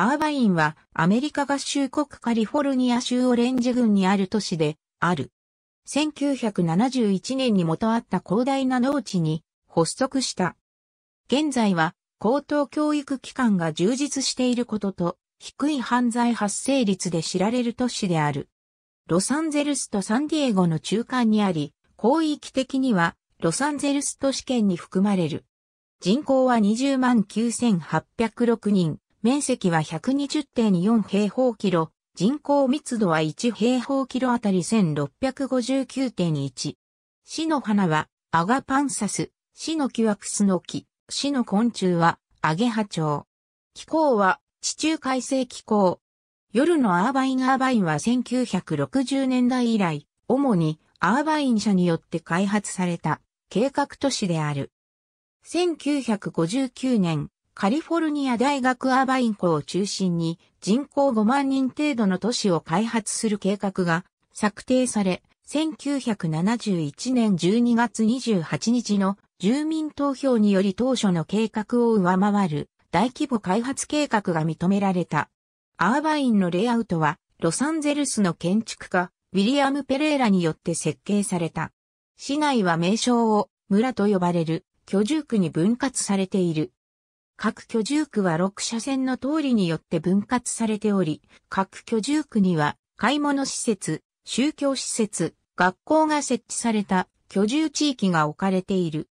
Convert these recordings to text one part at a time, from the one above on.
アーバインはアメリカ合衆国カリフォルニア州オレンジ郡にある都市である。1971年に元あった広大な農地に発足した。現在は高等教育機関が充実していることと低い犯罪発生率で知られる都市である。ロサンゼルスとサンディエゴの中間にあり、広域的にはロサンゼルス都市圏に含まれる。人口は20万9806人。面積は120.4平方キロ、人口密度は1平方キロあたり1659.1。市の花はアガパンサス、市の木はクスノキ、市の昆虫はアゲハチョウ。気候は地中海性気候。夜のアーバインアーバインは1960年代以来、主にアーバイン社によって開発された計画都市である。1959年、カリフォルニア大学アーバイン校を中心に人口5万人程度の都市を開発する計画が策定され、1971年12月28日の住民投票により当初の計画を上回る大規模開発計画が認められた。アーバインのレイアウトはロサンゼルスの建築家ウィリアム・ペレーラによって設計された。市内は名称を村と呼ばれる居住区に分割されている。各居住区は6車線の通りによって分割されており、各居住区には買い物施設、宗教施設、学校が設置された居住地域が置かれている。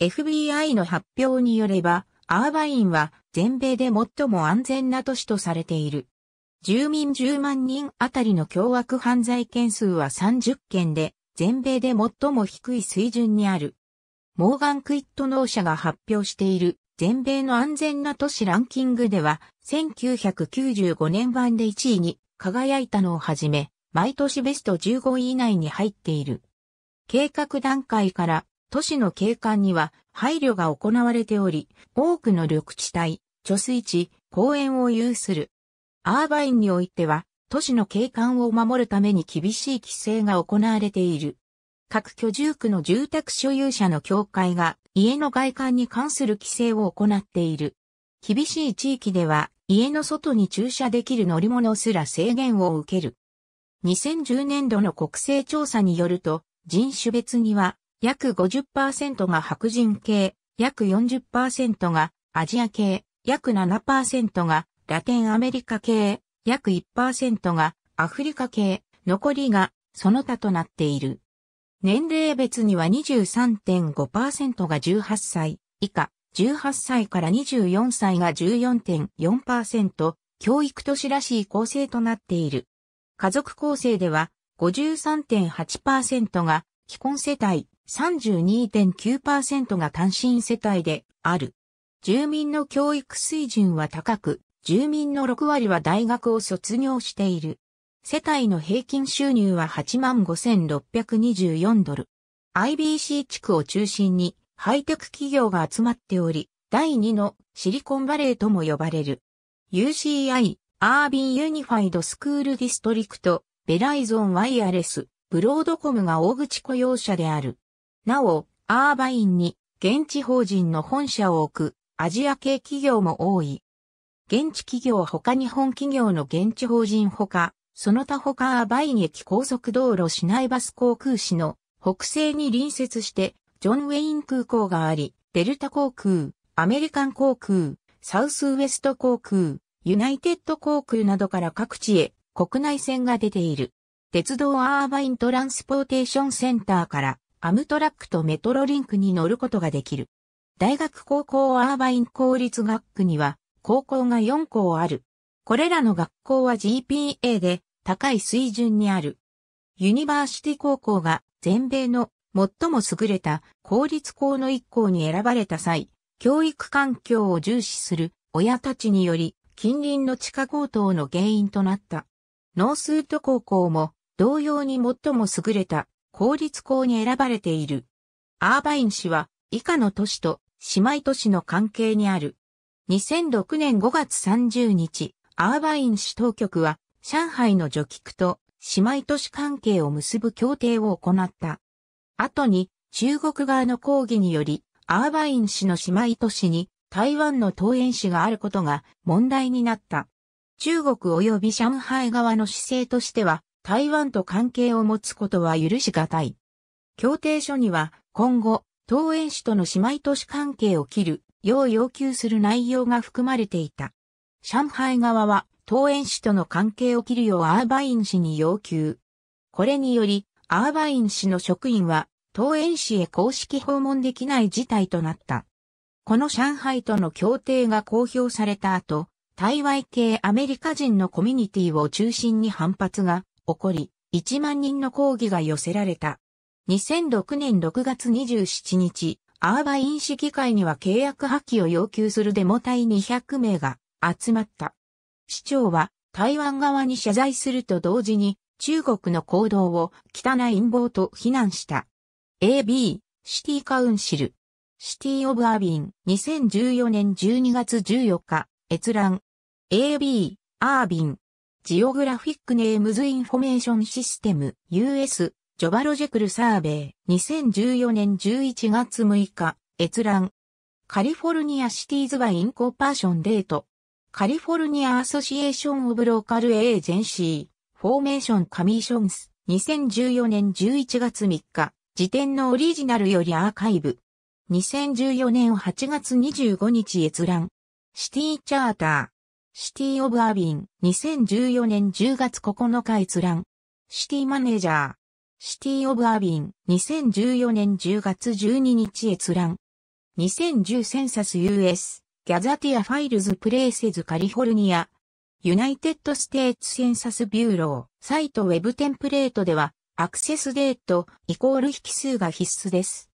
FBI の発表によれば、アーバインは全米で最も安全な都市とされている。住民10万人あたりの凶悪犯罪件数は30件で、全米で最も低い水準にある。モーガン・クイット農社が発表している全米の安全な都市ランキングでは、1995年版で1位に輝いたのをはじめ、毎年ベスト15位以内に入っている。計画段階から都市の景観には配慮が行われており、多くの緑地帯、貯水池、公園を有する。アーバインにおいては、都市の景観を守るために厳しい規制が行われている。各居住区の住宅所有者の協会が家の外観に関する規制を行っている。厳しい地域では、家の外に駐車できる乗り物すら制限を受ける。2010年度の国勢調査によると、人種別には、約50%が白人系、約40%がアジア系、約7%がラテンアメリカ系、約1%がアフリカ系、残りがその他となっている。年齢別には23.5%が18歳以下、18歳から24歳が14.4%、教育都市らしい構成となっている。家族構成では53.8%が既婚世帯、32.9%が単身世帯である。住民の教育水準は高く、住民の6割は大学を卒業している。世帯の平均収入は85,624ドル。IBC 地区を中心にハイテク企業が集まっており、第2のシリコンバレーとも呼ばれる。UCI、アービンユニファイドスクールディストリクト、ベライゾンワイヤレス、ブロードコムが大口雇用者である。なお、アーバインに現地法人の本社を置くアジア系企業も多い。現地企業他日本企業の現地法人他、その他他アバイン駅高速道路市内バス航空市の北西に隣接して、ジョン・ウェイン空港があり、デルタ航空、アメリカン航空、サウスウエスト航空、ユナイテッド航空などから各地へ国内線が出ている。鉄道アーバイントランスポーテーションセンターからアムトラックとメトロリンクに乗ることができる。大学高校アーバイン公立学区には高校が4校ある。これらの学校は GPA で高い水準にある。ユニバーシティ高校が全米の最も優れた公立校の一校に選ばれた際、教育環境を重視する親たちにより近隣の地下高等の原因となった。ノースウッド高校も同様に最も優れた公立校に選ばれている。アーバイン市は以下の都市と姉妹都市の関係にある。2006年5月30日、アーバイン市当局は上海の女菊と姉妹都市関係を結ぶ協定を行った。後に中国側の抗議により、アーバイン氏の姉妹都市に台湾の桃園市があることが問題になった。中国及び上海側の姿勢としては、台湾と関係を持つことは許し難い。協定書には、今後、桃園市との姉妹都市関係を切る、よう要求する内容が含まれていた。上海側は、東園市との関係を切るようアーバイン氏に要求。これにより、アーバイン氏の職員は、東園市へ公式訪問できない事態となった。この上海との協定が公表された後、台湾系アメリカ人のコミュニティを中心に反発が起こり、1万人の抗議が寄せられた。2006年6月27日、アーバイン市議会には契約破棄を要求するデモ隊200名が集まった。市長は台湾側に謝罪すると同時に中国の行動を汚い陰謀と非難した。AB、シティカウンシル。シティオブアビン、2014年12月14日、閲覧。AB、アービン。ジオグラフィックネームズインフォメーションシステム、US、ジョバロジェクルサーベイ、2014年11月6日、閲覧。カリフォルニアシティーズバインコーパーションデート、カリフォルニアアソシエーション・オブ・ローカル・エージェンシー、フォーメーション・カミーションス、2014年11月3日、時点のオリジナルよりアーカイブ。2014年8月25日閲覧。シティ・チャーター。シティ・オブ・アビン、2014年10月9日閲覧。シティ・マネージャー。シティ・オブ・アビン、2014年10月12日閲覧。2010センサス US。ギャザティア・ファイルズ・プレイセズ・カリフォルニア、ユナイテッド・ステーツ・センサス・ビューロー、サイト・ウェブテンプレートでは、アクセスデート、イコール引数が必須です。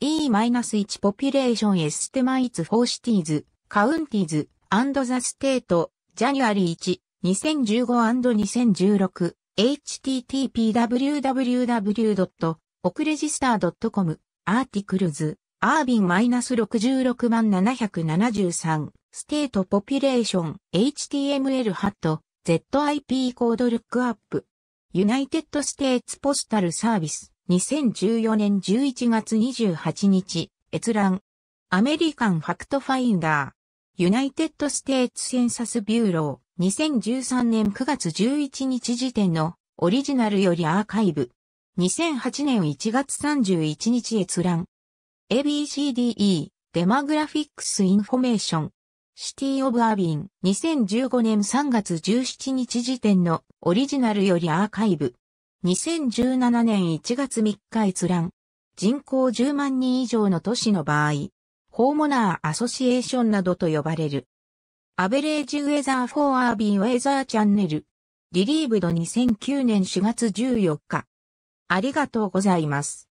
E-1 ポピュレーション・エステマイツ・フォーシティーズ、カウンティーズ、アンド・ザ・ステート、ジャニュアリー1、2015-2016、http://www.okregister.com、アーティクルズ。アービン -66 万773、ステートポピュレーション、HTML ハット、ZIP コードルックアップ。ユナイテッドステーツポスタルサービス、2014年11月28日、閲覧。アメリカンファクトファインダー。ユナイテッドステーツセンサスビューロー、2013年9月11日時点のオリジナルよりアーカイブ。2008年1月31日閲覧。ABCDE、デマグラフィックスインフォメーション。シティオブアービン、2015年3月17日時点のオリジナルよりアーカイブ。2017年1月3日閲覧。人口10万人以上の都市の場合、ホームナーアソシエーションなどと呼ばれる。アベレージウェザーフォーアービンウェザーチャンネル。リリーブド2009年4月14日。ありがとうございます。